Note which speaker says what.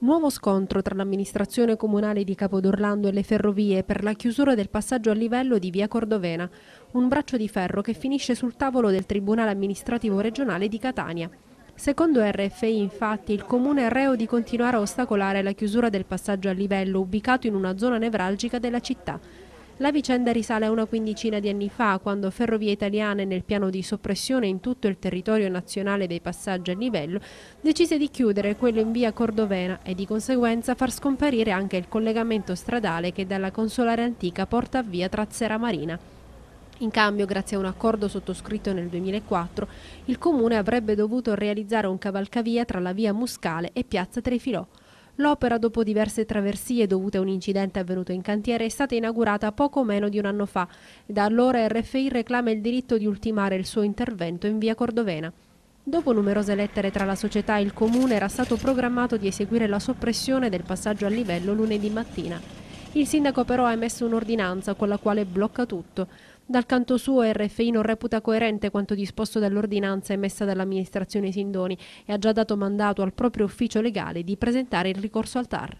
Speaker 1: Nuovo scontro tra l'amministrazione comunale di Capodorlando e le ferrovie per la chiusura del passaggio a livello di via Cordovena, un braccio di ferro che finisce sul tavolo del Tribunale amministrativo regionale di Catania. Secondo RFI infatti il comune è reo di continuare a ostacolare la chiusura del passaggio a livello ubicato in una zona nevralgica della città, la vicenda risale a una quindicina di anni fa, quando Ferrovie Italiane, nel piano di soppressione in tutto il territorio nazionale dei passaggi a livello, decise di chiudere quello in via Cordovena e di conseguenza far scomparire anche il collegamento stradale che dalla Consolare Antica porta via Trazzera Marina. In cambio, grazie a un accordo sottoscritto nel 2004, il comune avrebbe dovuto realizzare un cavalcavia tra la via Muscale e piazza Trefilò. L'opera, dopo diverse traversie dovute a un incidente avvenuto in cantiere, è stata inaugurata poco meno di un anno fa. Da allora RFI reclama il diritto di ultimare il suo intervento in via Cordovena. Dopo numerose lettere tra la società e il comune era stato programmato di eseguire la soppressione del passaggio a livello lunedì mattina. Il sindaco però ha emesso un'ordinanza con la quale blocca tutto. Dal canto suo RFI non reputa coerente quanto disposto dall'ordinanza emessa dall'amministrazione Sindoni e ha già dato mandato al proprio ufficio legale di presentare il ricorso al TAR.